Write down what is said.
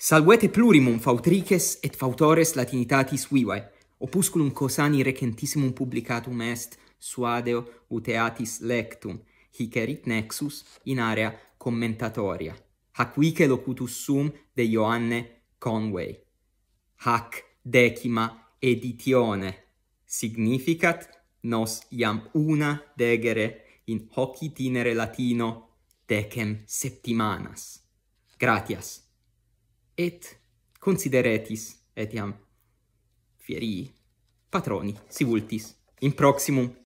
Salvete plurimum fautrices et fautores latinitatis vivae, opusculum cosani recentissimum publicatum est suadeo uteatis lectum, hic erit nexus in area commentatoria. Hac vice locutus sum de Ioanne Conway. Hac decima editione. Significat nos iam una degere in hoc itinere latino decem septimanas. Gratias et consideretis etiam fierii patroni si vultis in proximum